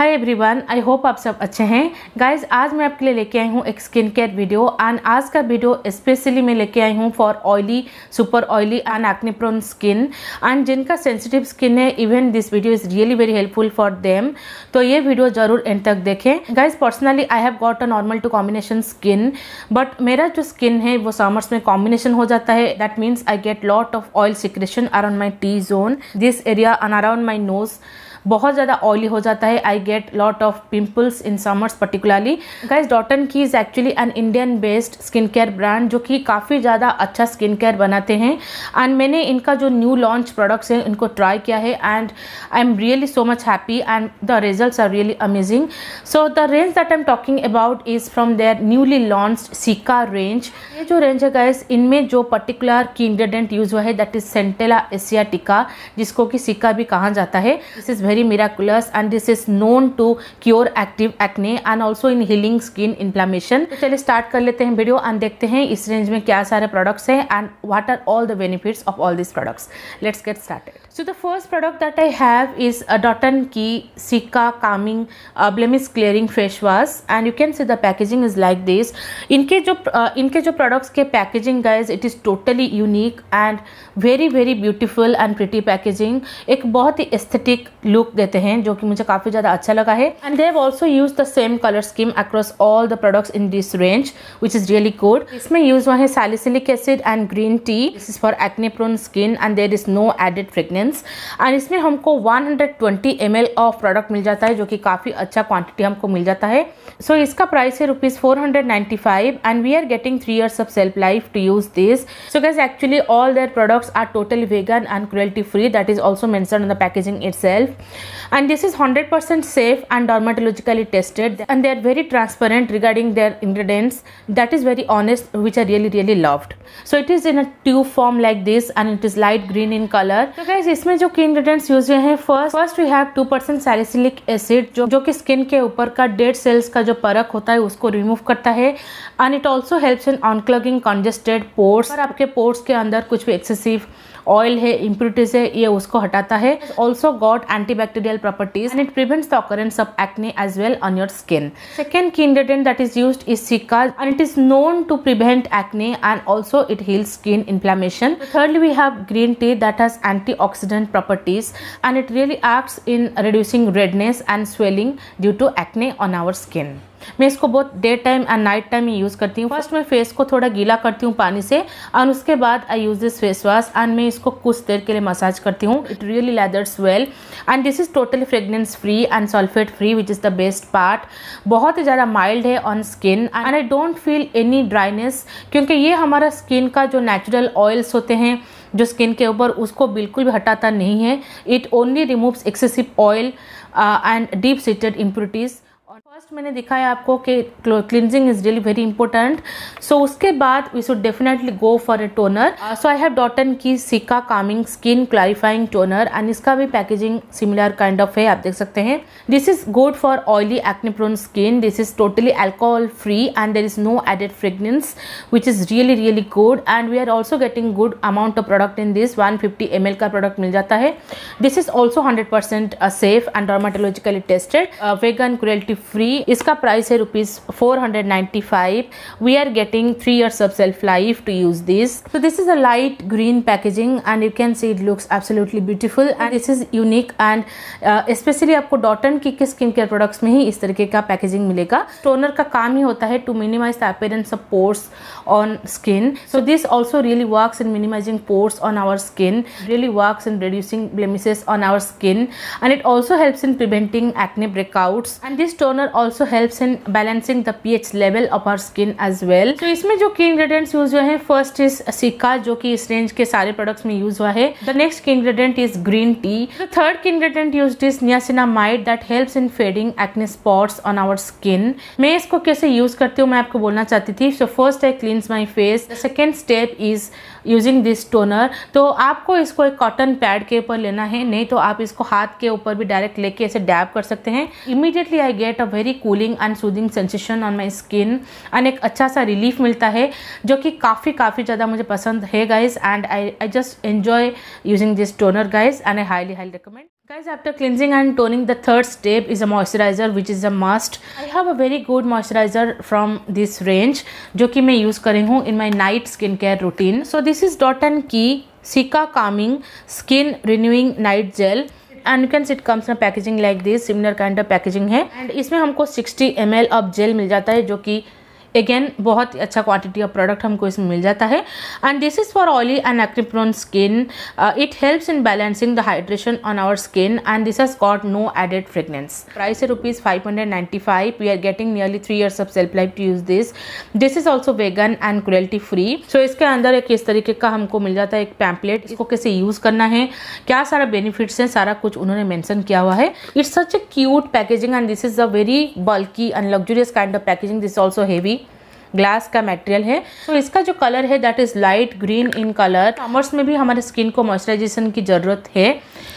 hi everyone I hope आप सब अच्छे हैं गाइज आज मैं आपके लिए लेके आई हूँ एक स्किन केयर वीडियो एंड आज का वीडियो स्पेशली मैं लेके आई हूँ for oily super oily and acne prone skin and जिनका सेंसिटिव स्किन है even this video is really very helpful for them तो ये वीडियो जरूर एंड तक देखें guys personally I have got a normal to combination skin but मेरा जो skin है वो समर्स में कॉम्बिनेशन हो जाता है that means I get lot of oil secretion around my T zone this area and around my nose बहुत ज़्यादा ऑयली हो जाता है I get lot of pimples in summers particularly guys Dot and Key is actually an Indian based skin care brand जो कि काफ़ी ज़्यादा अच्छा स्किन केयर बनाते हैं एंड मैंने इनका जो न्यू लॉन्च प्रोडक्ट्स हैं उनको ट्राई किया है and I am really so much happy and the result are really amazing so the range that I am talking about is from their newly launch Cica range ये जो range है guys इनमें जो particular की ingredient use हुआ है that is Centella टिका जिसको कि सिक्का भी कहा जाता है this is very miraculous and this is known to cure active acne and also in healing skin inflammation तो चलिए start कर लेते हैं video and देखते हैं इस range में क्या सारे products हैं and what are all the benefits of all these products let's get started so the first product that I have is a Dotan Key Sika Calming uh, Blemish Clearing Face Wash and you can see the packaging is like this इनके जो uh, इनके जो products के packaging guys it is totally unique and very very beautiful and pretty packaging एक बहुत ही aesthetic look look देते हैं जो कि मुझे काफ़ी ज़्यादा अच्छा लगा है and they also use the same colour scheme across all the products in this range which is really good इसमें यूज हुआ है salicylic acid and green tea this is for acne prone skin and there is no added fragrance and इसमें हमको 120 ml of product मिल जाता है जो कि काफ़ी अच्छा क्वांटिटी हमको मिल जाता है सो so, इसका प्राइस है rupees four and we are getting three years of self life to use this so guys actually all their products are totally vegan and cruelty free that is also mention the packaging itself and this is 100% safe and dermatologically tested and they are very transparent regarding their ingredients that is very honest which i really really loved so it is in a tube form like this and it is light green in color so guys isme jo key ingredients use हुए हैं first first we have two percent salicylic jo जो जो कि skin के ऊपर का dead cells का जो परक होता है उसको रिमूव करता है and it also helps in unclogging congested pores और आपके पोर्स के अंदर कुछ भी ऑयल है इम्प्यूरिटीज है ये उसको हटाता है also got bacterial properties and it prevents the occurrence of acne as well on your skin second key ingredient that is use is सिका and it is known to prevent acne and also it heal skin inflammation thirdly we have green tea that has anti oxidant properties and it really acts in reducing redness and swelling due to acne on our skin मैं इसको बहुत day time and night time ही use करती हूँ first मैं face को थोड़ा गीला करती हूँ पानी से एंड उसके बाद I use this face wash and मैं इसको कुछ देर के लिए मसाज करती हूँ it really lathers well and this is totally fragrance free and sulphate free which is the best part बहुत ही ज़्यादा माइल्ड है on skin and I don't feel any dryness क्योंकि ये हमारा स्किन का जो नेचुरल ऑयल्स होते हैं जो स्किन के ऊपर उसको बिल्कुल भी हटाता नहीं है it only removes excessive oil and deep seated impurities first मैंने दिखाया आपको कि cleansing is really very important so उसके बाद we should definitely go for a toner so I have Dot and Key सिक्का calming skin clarifying toner and इसका भी packaging similar kind of है आप देख सकते हैं this is good for oily acne prone skin this is totally alcohol free and there is no added fragrance which is really really good and we are also getting good amount of product in this one fifty M L का product मिल जाता है this is also hundred percent safe and dermatologically tested vegan cruelty free इसका price है rupees four hundred ninety five we are getting three year सब self life to use this तो this is a light green packaging and you can see it looks absolutely beautiful and this is unique and specially आपको Dot and Key के skin care products में ही इस तरीके का packaging मिलेगा toner का काम ही होता है to minimise the appearance of pores on skin so this also really work in minimising pores on our skin really work in reducing blemishes on our skin and it also help in preventing acne breakouts and this toner also helps in balancing the P H level of our skin as well तो इसमें जो की ingredients use हुए हैं first is सिक्का जो कि इस रेंज के सारे प्रोडक्ट्स में यूज हुआ है the next key ingredient is green tea third key ingredient use is niacinamide that helps in fading acne spots on our skin मैं इसको कैसे यूज करती हूँ मैं आपको बोलना चाहती थी so first I cleanse my face second step is using this toner तो आपको इसको एक कॉटन पैड के ऊपर लेना है नहीं तो आप इसको हाथ के ऊपर भी डायरेक्ट लेके ऐसे डैब कर सकते हैं immediately I get a very cooling and soothing sensation on my skin and एक अच्छा सा रिलीफ मिलता है जो कि काफ़ी काफ़ी ज़्यादा मुझे पसंद है guys and I I just enjoy using this toner guys and I highly highly recommend guys after cleansing and toning the third step is a moisturiser which is a must I have a very good moisturiser from this range जो कि मैं use करी हूँ in my night skin care routine so this is Dot and Key cica calming skin renewing night gel and you can sit comes in packaging like this similar kind of packaging है and इसमें हमको sixty M of gel मिल जाता है जो कि again बहुत अच्छा क्वांटिटी ऑफ प्रोडक्ट हमको इसमें मिल जाता है and this is for oily and acne prone skin it helps in balancing the hydration on our skin and this has got no added fragrance price है rupees five hundred ninety five we are getting nearly three years of self life to use this this is also vegan and cruelty free so इसके अंदर एक इस तरीके का हमको मिल जाता है एक पैम्पलेट इसको कैसे यूज़ करना है क्या सारा बेनिफिट्स हैं सारा कुछ उन्होंने मैंसन किया हुआ है it's such a cute packaging and this is a very bulky and luxurious kind of packaging this also heavy glass का मटेरियल है तो इसका जो कलर है that is light green in colour summers में भी हमारे स्किन को मॉइस्चराइजेशन की ज़रूरत है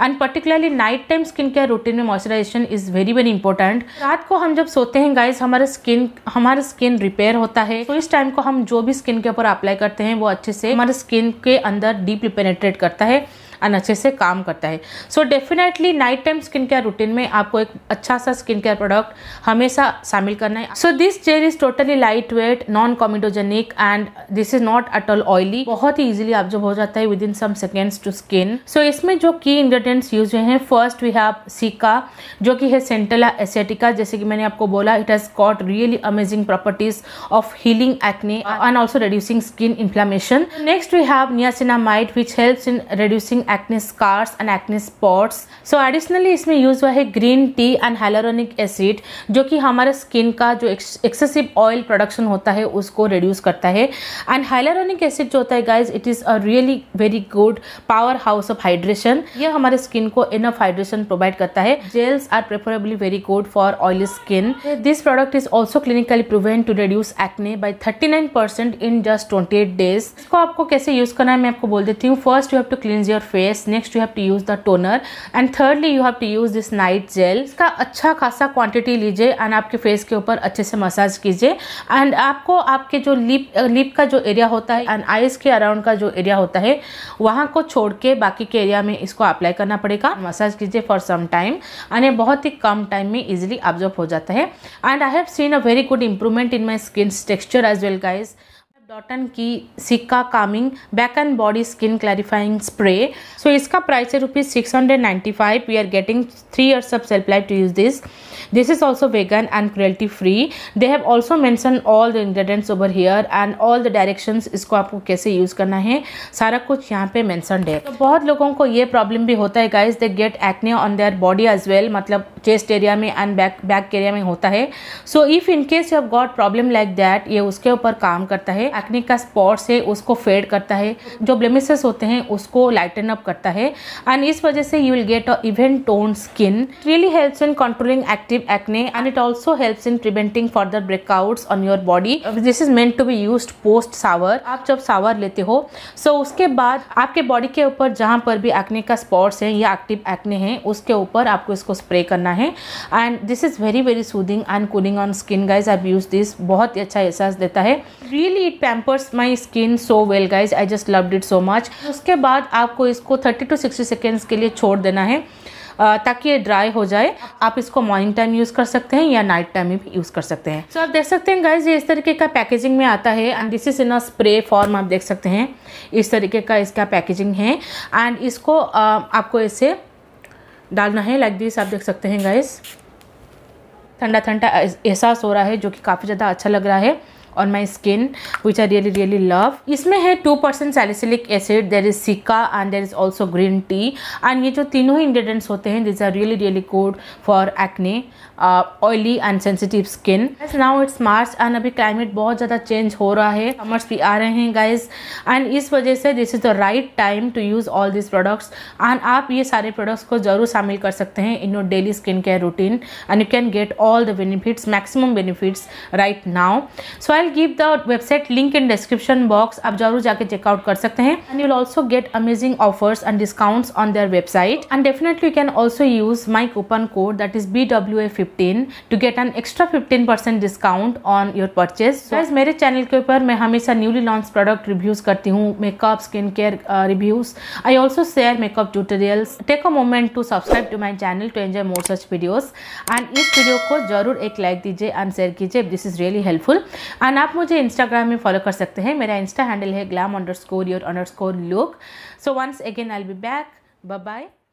and particularly night time skin care routine में moisturisation is very very important रात को हम जब सोते हैं गाइज हमारा स्किन हमारा स्किन रिपेयर होता है तो इस टाइम को हम जो भी स्किन के ऊपर अप्लाई करते हैं वो अच्छे से हमारे स्किन के अंदर डीप पेनेट्रेट करता है एंड अच्छे से काम करता है so definitely night time skin care routine में आपको एक अच्छा सा स्किन केयर प्रोडक्ट हमेशा शामिल करना है so this gel is totally light weight non comedogenic and this is not at all oily बहुत ही इजिली आप जब हो जाता है within some seconds to skin so इसमें जो की इंग्रेडियंट्स यूज हुए हैं फर्स्ट वी हैव सीका जो कि है सेंटला एसेटिका जैसे कि मैंने आपको बोला it has got really amazing properties of healing acne and also reducing skin inflammation next we have niacinamide which help in reducing acne scars and acne spots so additionally इसमें use हुआ है green tea and hyaluronic acid जो कि हमारे skin का जो excessive oil production होता है उसको रिड्यूस करता है एंड हेलोरोनिक एसिड जो होता है guys it is a really very good power house of hydration ये हमारे स्किन को इनफ हाइड्रेशन प्रोवाइड करता है gels are preferably very good for oily skin this product is also clinically proven to reduce acne by thirty nine percent in just twenty eight days इसको आपको कैसे use करना है मैं आपको बोल देती हूँ first you have to cleanse your face next you have to use the toner and thirdly you have to use this night gel इसका अच्छा खासा क्वांटिटी लीजिए एंड आपके फेस के ऊपर अच्छे से मसाज कीजिए एंड आपको आपके जो लिप लिप का जो एरिया होता है एंड आइज़ के अराउंड का जो एरिया होता है वहाँ को छोड़ के बाकी के एरिया में इसको अप्लाई करना पड़ेगा मसाज कीजिए फॉर सम टाइम एंड बहुत ही कम टाइम में इजिली ऑब्जॉर्व हो जाता है and I have seen a very good improvement in my skin texture as well guys लॉटन की सिक्का calming back and body skin clarifying spray so इसका प्राइस है rupees six hundred ninety five we are getting three years of self life to use this this is also vegan and cruelty free they have also mention all the ingredients over here and all the direction इसको आपको कैसे use करना है सारा कुछ यहाँ पे मैंसन है तो बहुत लोगों को ये प्रॉब्लम भी होता है guys they get acne on their body as well मतलब चेस्ट एरिया में एंड बैक बैक एरिया में होता है so if in case you have got problem like that ये उसके ऊपर काम करता है एक्ने का स्पॉट्स है उसको फेड करता है जो ब्लेमिसेस होते हैं उसको लाइटन अप करता है एंड इस वजह से you will get a even tone skin really helps in controlling active acne and it also helps in preventing further breakouts on your body this is meant to be use post shower आप जब सावर लेते हो सो so उसके बाद आपके body के ऊपर जहाँ पर भी एक्ने का स्पॉट्स है या एक्टिव एक्ने हैं उसके ऊपर आपको इसको स्प्रे करना है and this is very very soothing and cooling on skin guys I use this बहुत ही अच्छा एहसास देता है really it pampers my skin so well guys I just loved it so much उसके बाद आपको इसको थर्टी टू सिक्सटी सेकेंड्स के लिए छोड़ देना है ताकि ये ड्राई हो जाए आप इसको मॉर्निंग टाइम यूज़ कर सकते हैं या नाइट टाइम में भी यूज़ कर सकते हैं सो so, आप देख सकते हैं गाइज ये इस तरीके का पैकेजिंग में आता है and this is in a spray form आप देख सकते हैं इस तरीके का इसका पैकेजिंग है एंड इसको आपको इसे डालना है लाइक like दिस आप देख सकते हैं गाइज ठंडा ठंडा एहसास हो रहा है जो कि काफ़ी ज़्यादा अच्छा लग रहा है on my skin which are really really love इसमें है two percent salicylic acid there is सिका and there is also green tea and ये जो तीनों ही इंग्रेडिएंट्स होते हैं these are really really good for acne oily and sensitive skin now it's March and अभी क्लाइमेट बहुत ज़्यादा चेंज हो रहा है समर्स भी आ रहे हैं गाइज एंड इस वजह से this is the right time to use all this products and आप ये सारे प्रोडक्ट्स को ज़रूर शामिल कर सकते हैं in your daily skin care routine and you can get all the benefits maximum benefits right now so I I give the website link in description box आप जरूर जाके चेकआउट कर सकते हैं and you'll also get amazing offers and discounts on their website and definitely you can also use my coupon code that is B W A fifteen to get an extra fifteen percent discount on your purchase guys मेरे channel के ऊपर मैं हमेशा newly launch product reviews करती हूँ makeup skin care reviews I also share makeup tutorials take a moment to subscribe to my channel to enjoy more such videos and इस video को जरूर एक लाइक दीजिए एंड शेयर कीजिए this is really helpful and and आप मुझे Instagram में follow कर सकते हैं मेरा इंस्टा हैंडल है glam underscore your underscore look so once again I be back bye